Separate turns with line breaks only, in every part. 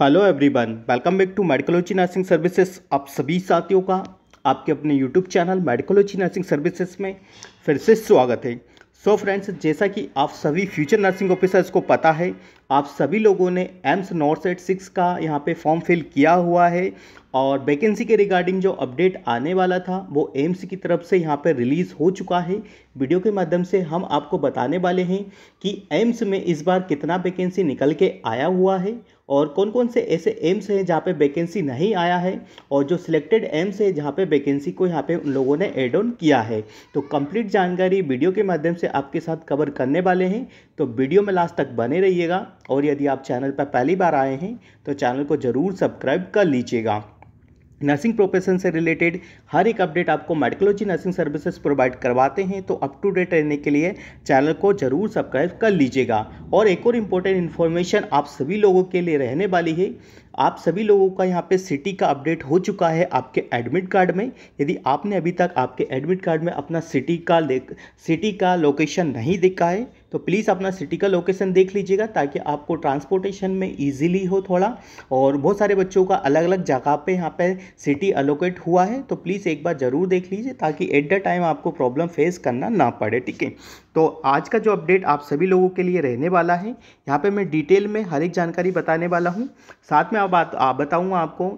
hello everyone welcome back to medicology nursing services आप सभी साथियों का आपके अपने YouTube channel medicology nursing services में फिर से स्वागत है सो so फ्रेंड्स जैसा कि आप सभी फ्यूचर नर्सिंग ऑफिसर्स को पता है आप सभी लोगों ने एम्स नॉर्थ एट सिक्स का यहाँ पे फॉर्म फिल किया हुआ है और वैकेंसी के रिगार्डिंग जो अपडेट आने वाला था वो एम्स की तरफ से यहाँ पे रिलीज़ हो चुका है वीडियो के माध्यम से हम आपको बताने वाले हैं कि एम्स में इस बार कितना वैकेंसी निकल के आया हुआ है और कौन कौन से ऐसे एम्स हैं जहाँ पे वैकेंसी नहीं आया है और जो सिलेक्टेड एम्स है जहाँ पे वैकेंसी को यहाँ पे उन लोगों ने एड ऑन किया है तो कंप्लीट जानकारी वीडियो के माध्यम से आपके साथ कवर करने वाले हैं तो वीडियो में लास्ट तक बने रहिएगा और यदि आप चैनल पर पहली बार आए हैं तो चैनल को ज़रूर सब्सक्राइब कर लीजिएगा नर्सिंग प्रोफेशन से रिलेटेड हर एक अपडेट आपको मेडिकोलॉजी नर्सिंग सर्विसेज प्रोवाइड करवाते हैं तो अप टू डेट रहने के लिए चैनल को जरूर सब्सक्राइब कर लीजिएगा और एक और इम्पोर्टेंट इन्फॉर्मेशन आप सभी लोगों के लिए रहने वाली है आप सभी लोगों का यहाँ पे सिटी का अपडेट हो चुका है आपके एडमिट कार्ड में यदि आपने अभी तक आपके एडमिट कार्ड में अपना सिटी का सिटी का लोकेशन नहीं देखा है तो प्लीज़ अपना सिटी का लोकेशन देख लीजिएगा ताकि आपको ट्रांसपोर्टेशन में ईजिली हो थोड़ा और बहुत सारे बच्चों का अलग अलग जगह पे यहाँ पे सिटी अलोकेट हुआ है तो प्लीज़ एक बार ज़रूर देख लीजिए ताकि एट द टाइम आपको प्रॉब्लम फेस करना ना पड़े ठीक है तो आज का जो अपडेट आप सभी लोगों के लिए रहने वाला है यहाँ पर मैं डिटेल में हर एक जानकारी बताने वाला हूँ साथ में आप बताऊँगा आपको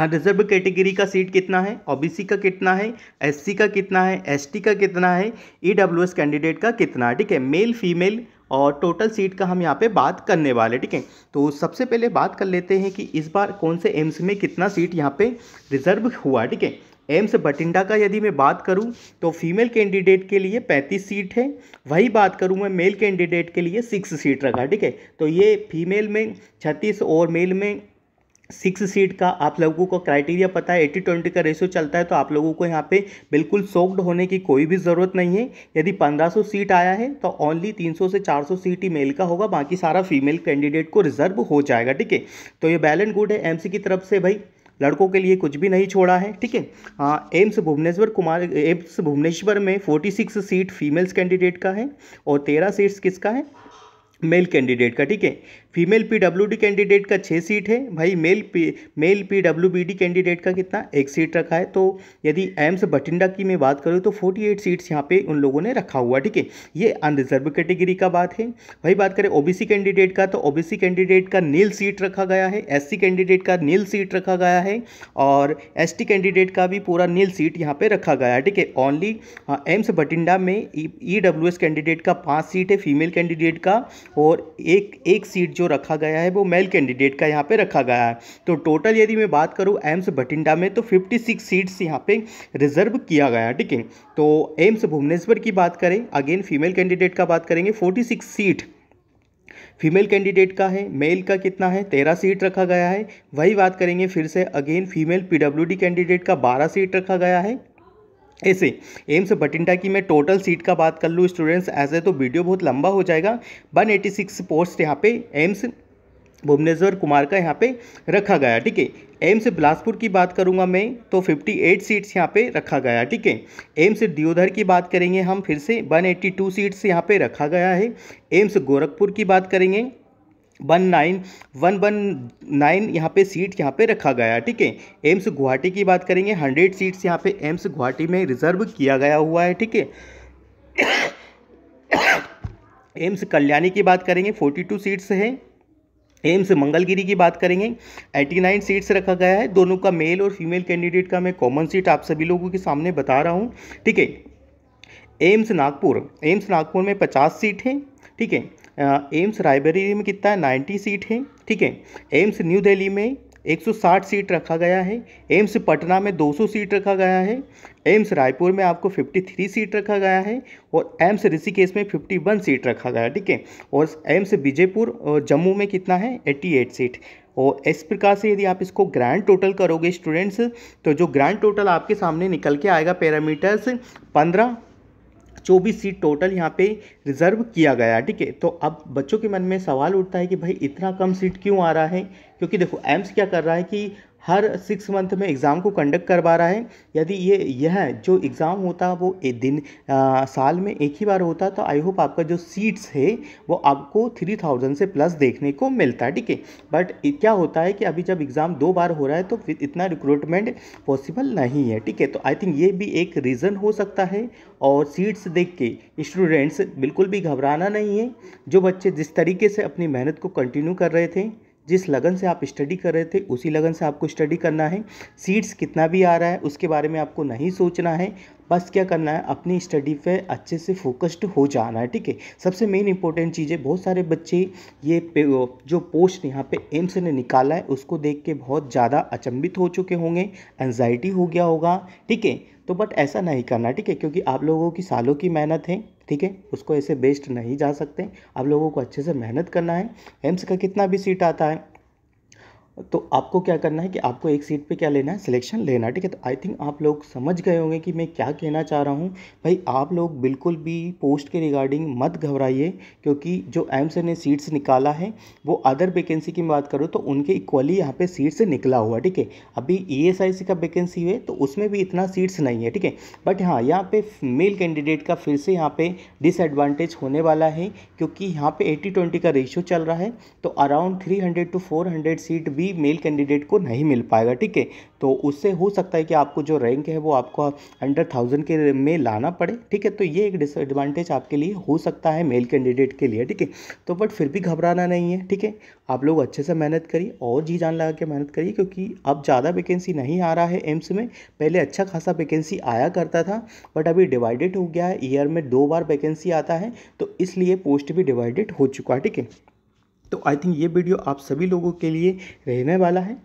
रिजर्व कैटेगरी का सीट कितना है ओबीसी का कितना है एससी का कितना है एसटी का कितना है ईडब्ल्यूएस e कैंडिडेट का कितना है ठीक है मेल फीमेल और टोटल सीट का हम यहाँ पे बात करने वाले ठीक है तो सबसे पहले बात कर लेते हैं कि इस बार कौन से एम्स में कितना सीट यहाँ पे रिजर्व हुआ ठीक है एम्स बठिंडा का यदि मैं बात करूँ तो फीमेल कैंडिडेट के लिए 35 सीट है वही बात करूँ मैं मेल कैंडिडेट के लिए सिक्स सीट रखा ठीक है तो ये फीमेल में 36 और मेल में सिक्स सीट का आप लोगों को क्राइटेरिया पता है एट्टी ट्वेंटी का रेशियो चलता है तो आप लोगों को यहाँ पे बिल्कुल सोक्ड होने की कोई भी ज़रूरत नहीं है यदि 1500 सीट आया है तो ओनली 300 से 400 सीट ही मेल का होगा बाकी सारा फीमेल कैंडिडेट को रिजर्व हो जाएगा ठीक है तो ये बैलेंस गुड है एम की तरफ से भाई लड़कों के लिए कुछ भी नहीं छोड़ा है ठीक है एम्स भुवनेश्वर कुमार एम्स भुवनेश्वर में 46 सीट फीमेल्स कैंडिडेट का है और 13 सीट्स किसका है मेल कैंडिडेट का ठीक है फीमेल पीडब्ल्यूडी कैंडिडेट का छः सीट है भाई मेल पी मेल पीडब्ल्यूबीडी कैंडिडेट का कितना एक सीट रखा है तो यदि एम्स बठिंडा की मैं बात करूँ तो फोर्टी एट सीट्स यहाँ पे उन लोगों ने रखा हुआ ठीक है ये अनरिजर्व कैटेगरी का बात है भाई बात करें ओबीसी कैंडिडेट का तो ओबीसी कैंडिडेट का नील सीट रखा गया है सी कैंडिडेट का नील सीट रखा गया है और टी कैंडिडेट का भी पूरा नील सीट यहाँ पर रखा गया है ठीक है ओनली हाँ, एम्स बठिंडा में ई डब्ल्यू एस कैंडिडेट का पाँच सीट है फीमेल कैंडिडेट का और एक एक सीट जो जो रखा गया है वो मेल कैंडिडेट का यहाँ पे रखा गया है तो टोटल यदि मैं बात करूँ एम्स भटिंडा में तो 56 सीट्स यहाँ पे रिजर्व किया गया है ठीक है तो एम्स भुवनेश्वर की बात करें अगेन फीमेल कैंडिडेट का बात करेंगे फोर्टी सीट फीमेल कैंडिडेट का है मेल का कितना है तेरह सीट रखा गया है वही बात करेंगे फिर से अगेन फीमेल पीडब्ल्यूडी कैंडिडेट का बारह सीट रखा गया है ऐसे एम्स बटिंडा की मैं टोटल सीट का बात कर लूँ स्टूडेंट्स ऐसे तो वीडियो बहुत लंबा हो जाएगा 186 पोस्ट यहाँ पे एम्स भुवनेश्वर कुमार का यहाँ पे रखा गया ठीक है एम्स बिलासपुर की बात करूँगा मैं तो 58 सीट्स यहाँ पे रखा गया ठीक है एम्स दियोधर की बात करेंगे हम फिर से 182 सीट्स यहाँ पर रखा गया है एम्स गोरखपुर की बात करेंगे one nine one one nine यहाँ पे सीट यहाँ पे रखा गया ठीक है एम्स गुवाहाटी की बात करेंगे हंड्रेड सीट्स यहाँ पे एम्स गुवाहाटी में रिजर्व किया गया हुआ है ठीक है एम्स कल्याणी की बात करेंगे फोर्टी टू सीट्स है एम्स मंगलगिरी की बात करेंगे एटी नाइन सीट्स रखा गया है दोनों का मेल और फीमेल कैंडिडेट का मैं कॉमन सीट आप सभी लोगों के सामने बता रहा हूँ ठीक है एम्स नागपुर एम्स नागपुर में पचास सीट है ठीक है एम्स रायबरेली में कितना है नाइन्टी सीट है ठीक है एम्स न्यू दिल्ली में 160 सीट रखा गया है एम्स पटना में 200 सीट रखा गया है एम्स रायपुर में आपको 53 सीट रखा गया है और एम्स ऋषिकेश में 51 सीट रखा गया है ठीक है और एम्स विजयपुर और जम्मू में कितना है 88 सीट और इस प्रकार से यदि आप इसको ग्रैंड टोटल करोगे स्टूडेंट्स तो जो ग्रैंड टोटल आपके सामने निकल के आएगा पैरामीटर्स पंद्रह चौबीस सीट टोटल यहाँ पे रिजर्व किया गया है ठीक है तो अब बच्चों के मन में सवाल उठता है कि भाई इतना कम सीट क्यों आ रहा है क्योंकि देखो एम्स क्या कर रहा है कि हर सिक्स मंथ में एग्ज़ाम को कंडक्ट करवा रहा है यदि ये यह जो एग्ज़ाम होता वो एक दिन आ, साल में एक ही बार होता तो आई होप आपका जो सीट्स है वो आपको थ्री थाउजेंड से प्लस देखने को मिलता है ठीक है बट क्या होता है कि अभी जब एग्ज़ाम दो बार हो रहा है तो इतना रिक्रूटमेंट पॉसिबल नहीं है ठीक है तो आई थिंक ये भी एक रीज़न हो सकता है और सीट्स देख के स्टूडेंट्स बिल्कुल भी घबराना नहीं है जो बच्चे जिस तरीके से अपनी मेहनत को कंटिन्यू कर रहे थे जिस लगन से आप स्टडी कर रहे थे उसी लगन से आपको स्टडी करना है सीट्स कितना भी आ रहा है उसके बारे में आपको नहीं सोचना है बस क्या करना है अपनी स्टडी पे अच्छे से फोकस्ड हो जाना है ठीक है सबसे मेन इंपॉर्टेंट चीज़ है बहुत सारे बच्चे ये जो पोस्ट यहाँ पे एम्स ने निकाला है उसको देख के बहुत ज़्यादा अचंभित हो चुके होंगे एनजाइटी हो गया होगा ठीक है तो बट ऐसा नहीं करना ठीक है क्योंकि आप लोगों की सालों की मेहनत है ठीक है उसको ऐसे बेस्ट नहीं जा सकते आप लोगों को अच्छे से मेहनत करना है एम्स का कितना भी सीट आता है तो आपको क्या करना है कि आपको एक सीट पे क्या लेना है सिलेक्शन लेना है ठीक है तो आई थिंक आप लोग समझ गए होंगे कि मैं क्या कहना चाह रहा हूँ भाई आप लोग बिल्कुल भी पोस्ट के रिगार्डिंग मत घबराइए क्योंकि जो एम्स ने सीट्स निकाला है वो अदर वैकेंसी की बात करो तो उनके इक्वली यहाँ पे सीट्स निकला हुआ ठीक है अभी ई e का वैकेंसी है तो उसमें भी इतना सीट्स नहीं है ठीक है बट हाँ यहाँ पर मेल कैंडिडेट का फिर से यहाँ पर डिसएडवाटेज होने वाला है क्योंकि यहाँ पर एटी ट्वेंटी का रेशियो चल रहा है तो around three hundred to four hundred seat भी भी मेल कैंडिडेट को नहीं मिल पाएगा ठीक है तो उससे हो सकता है कि आपको जो रैंक है वो आपको अंडर थाउजेंड के में लाना पड़े ठीक है तो ये एक डिसएडवांटेज आपके लिए हो सकता है मेल कैंडिडेट के लिए ठीक है तो बट फिर भी घबराना नहीं है ठीक है आप लोग अच्छे से मेहनत करिए और जी जान लगा के मेहनत करिए क्योंकि अब ज़्यादा वैकेंसी नहीं आ रहा है एम्स में पहले अच्छा खासा वैकेंसी आया करता था बट अभी डिवाइडेड हो गया है ईयर में दो बार वैकेंसी आता है तो इसलिए पोस्ट भी डिवाइडेड हो चुका है ठीक है तो आई थिंक ये वीडियो आप सभी लोगों के लिए रहने वाला है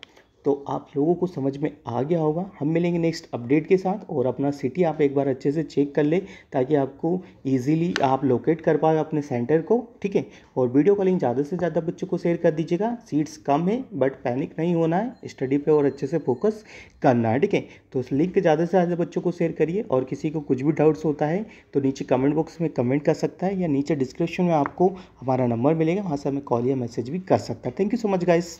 तो आप लोगों को समझ में आ गया होगा हम मिलेंगे नेक्स्ट अपडेट के साथ और अपना सिटी आप एक बार अच्छे से चेक कर ले ताकि आपको इजीली आप लोकेट कर पाए अपने सेंटर को ठीक है और वीडियो कॉलिंग ज़्यादा से ज़्यादा बच्चों को शेयर कर दीजिएगा सीट्स कम है बट पैनिक नहीं होना है स्टडी पर और अच्छे से फोकस करना है ठीक है तो उस लिंक ज़्यादा से ज़्यादा बच्चों को शेयर करिए और किसी को कुछ भी डाउट्स होता है तो नीचे कमेंट बॉक्स में कमेंट कर सकता है या नीचे डिस्क्रिप्शन में आपको हमारा नंबर मिलेगा वहाँ से हमें कॉल या मैसेज भी कर सकता है thank you so much guys